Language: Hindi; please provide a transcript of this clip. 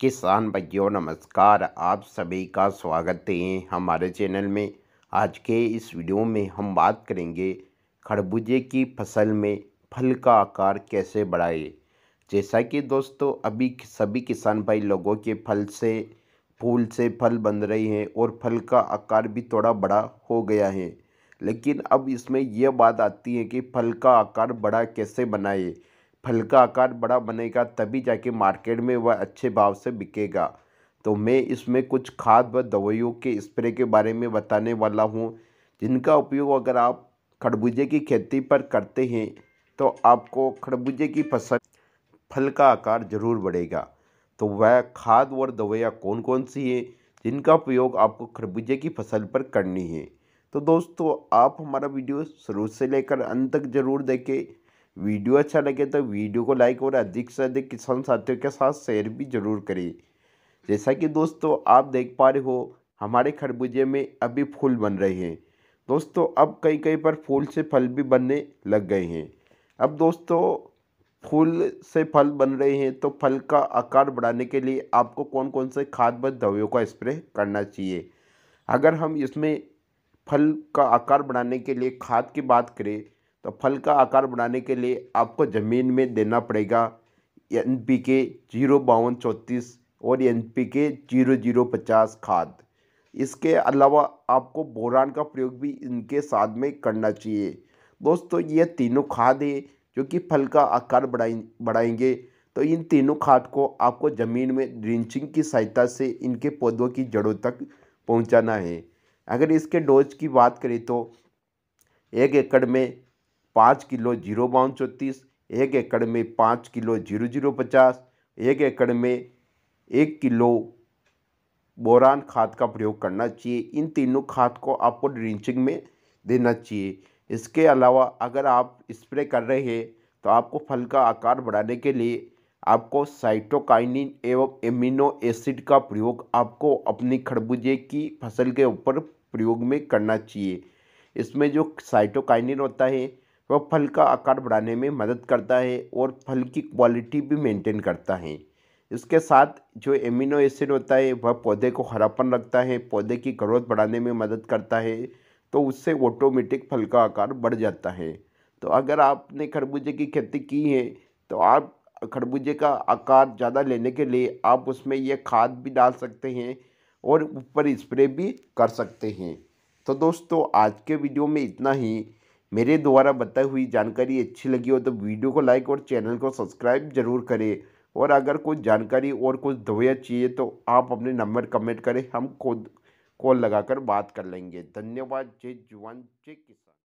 किसान भाइयों नमस्कार आप सभी का स्वागत है हमारे चैनल में आज के इस वीडियो में हम बात करेंगे खरबूजे की फसल में फल का आकार कैसे बढ़ाए जैसा कि दोस्तों अभी सभी किसान भाई लोगों के फल से फूल से फल बन रहे हैं और फल का आकार भी थोड़ा बड़ा हो गया है लेकिन अब इसमें यह बात आती है कि फल का आकार बड़ा कैसे बनाए फल का आकार बड़ा बनेगा तभी जाके मार्केट में वह अच्छे भाव से बिकेगा तो मैं इसमें कुछ खाद व दवाइयों के स्प्रे के बारे में बताने वाला हूँ जिनका उपयोग अगर आप खरबूजे की खेती पर करते हैं तो आपको खरबूजे की फसल फल का आकार ज़रूर बढ़ेगा तो वह खाद और दवाइयाँ कौन कौन सी हैं जिनका उपयोग आपको खरबूजे की फसल पर करनी है तो दोस्तों आप हमारा वीडियो शुरू से लेकर अंत तक ज़रूर देखें वीडियो अच्छा लगे तो वीडियो को लाइक और अधिक से अधिक किसान साथियों के साथ शेयर भी जरूर करें जैसा कि दोस्तों आप देख पा रहे हो हमारे खरबूजे में अभी फूल बन रहे हैं दोस्तों अब कई कहीं पर फूल से फल भी बनने लग गए हैं अब दोस्तों फूल से फल बन रहे हैं तो फल का आकार बढ़ाने के लिए आपको कौन कौन से खाद व दवाइयों का स्प्रे करना चाहिए अगर हम इसमें फल का आकार बढ़ाने के लिए खाद की बात करें तो फल का आकार बनाने के लिए आपको ज़मीन में देना पड़ेगा एन पी के जीरो बावन चौंतीस और एन पी के जीरो जीरो पचास खाद इसके अलावा आपको बोरान का प्रयोग भी इनके साथ में करना चाहिए दोस्तों ये तीनों खाद है जो कि फल का आकार बढ़ाए बढ़ाएंगे तो इन तीनों खाद को आपको ज़मीन में ड्रिंचिंग की सहायता से इनके पौधों की जड़ों तक पहुंचाना है अगर इसके डोज की बात करें तो एक एकड़ में पाँच किलो जीरो बावन चौंतीस एक एकड़ में पाँच किलो जीरो जीरो पचास एक एकड़ में एक किलो बोरान खाद का प्रयोग करना चाहिए इन तीनों खाद को आपको ड्रिंचिंग में देना चाहिए इसके अलावा अगर आप स्प्रे कर रहे हैं तो आपको फल का आकार बढ़ाने के लिए आपको साइटोकाइनिन एवं एमिनो एसिड का प्रयोग आपको अपनी खरबूजे की फसल के ऊपर प्रयोग में करना चाहिए इसमें जो साइटोकाइनिन होता है वह फल का आकार बढ़ाने में मदद करता है और फल की क्वालिटी भी मेंटेन करता है इसके साथ जो एमिनो एसिड होता है वह पौधे को हरापन रखता है पौधे की ग्रोथ बढ़ाने में मदद करता है तो उससे ऑटोमेटिक फल का आकार बढ़ जाता है तो अगर आपने खरबूजे की खेती की है तो आप खरबूजे का आकार ज़्यादा लेने के लिए आप उसमें यह खाद भी डाल सकते हैं और ऊपर स्प्रे भी कर सकते हैं तो दोस्तों आज के वीडियो में इतना ही मेरे द्वारा बताई हुई जानकारी अच्छी लगी हो तो वीडियो को लाइक और चैनल को सब्सक्राइब जरूर करें और अगर कोई जानकारी और कुछ दवाइयाँ चाहिए तो आप अपने नंबर कमेंट करें हम खुद कॉल लगाकर बात कर लेंगे धन्यवाद जय जवान जय किसान